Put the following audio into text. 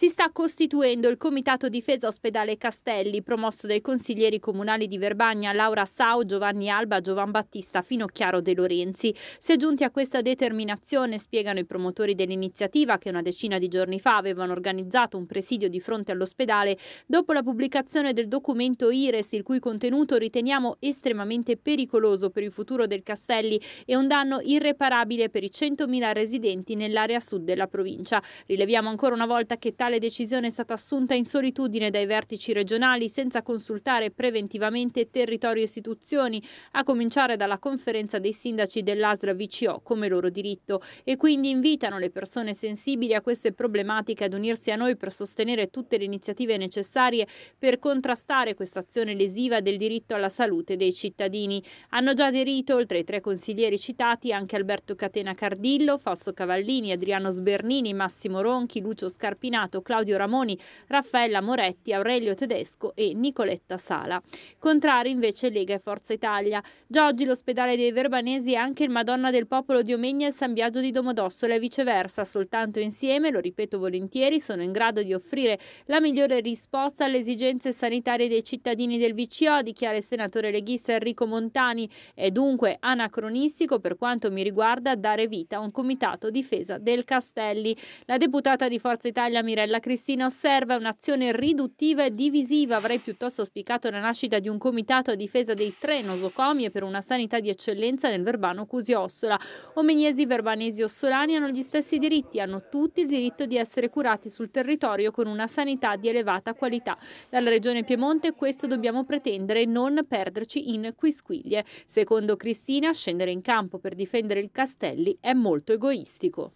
si sta costituendo il Comitato Difesa Ospedale Castelli, promosso dai consiglieri comunali di Verbagna Laura Sau, Giovanni Alba, Giovan Battista, Finocchiaro De Lorenzi. Si è giunti a questa determinazione, spiegano i promotori dell'iniziativa, che una decina di giorni fa avevano organizzato un presidio di fronte all'ospedale dopo la pubblicazione del documento IRES, il cui contenuto riteniamo estremamente pericoloso per il futuro del Castelli e un danno irreparabile per i 100.000 residenti nell'area sud della provincia. Rileviamo ancora una volta che tale Tale decisione è stata assunta in solitudine dai vertici regionali senza consultare preventivamente territorio e istituzioni, a cominciare dalla conferenza dei sindaci dell'ASRA VCO come loro diritto e quindi invitano le persone sensibili a queste problematiche ad unirsi a noi per sostenere tutte le iniziative necessarie per contrastare questa azione lesiva del diritto alla salute dei cittadini. Hanno già aderito, oltre ai tre consiglieri citati, anche Alberto Catena Cardillo, Fausto Cavallini, Adriano Sbernini, Massimo Ronchi, Lucio Scarpinato, Claudio Ramoni, Raffaella Moretti, Aurelio Tedesco e Nicoletta Sala. Contrari invece Lega e Forza Italia. Già oggi l'ospedale dei Verbanesi è anche il Madonna del Popolo di Omegna e il San Biagio di Domodossola e viceversa. Soltanto insieme, lo ripeto volentieri, sono in grado di offrire la migliore risposta alle esigenze sanitarie dei cittadini del VCO, dichiara il senatore leghista Enrico Montani. È dunque anacronistico per quanto mi riguarda dare vita a un comitato difesa del Castelli. La deputata di Forza Italia Mirella Antonella Cristina osserva un'azione riduttiva e divisiva. Avrei piuttosto spiegato la nascita di un comitato a difesa dei tre nosocomi e per una sanità di eccellenza nel Verbano Cusi-Ossola. Omegnesi, Verbanesi e Ossolani hanno gli stessi diritti, hanno tutti il diritto di essere curati sul territorio con una sanità di elevata qualità. Dalla Regione Piemonte questo dobbiamo pretendere e non perderci in quisquiglie. Secondo Cristina, scendere in campo per difendere il Castelli è molto egoistico.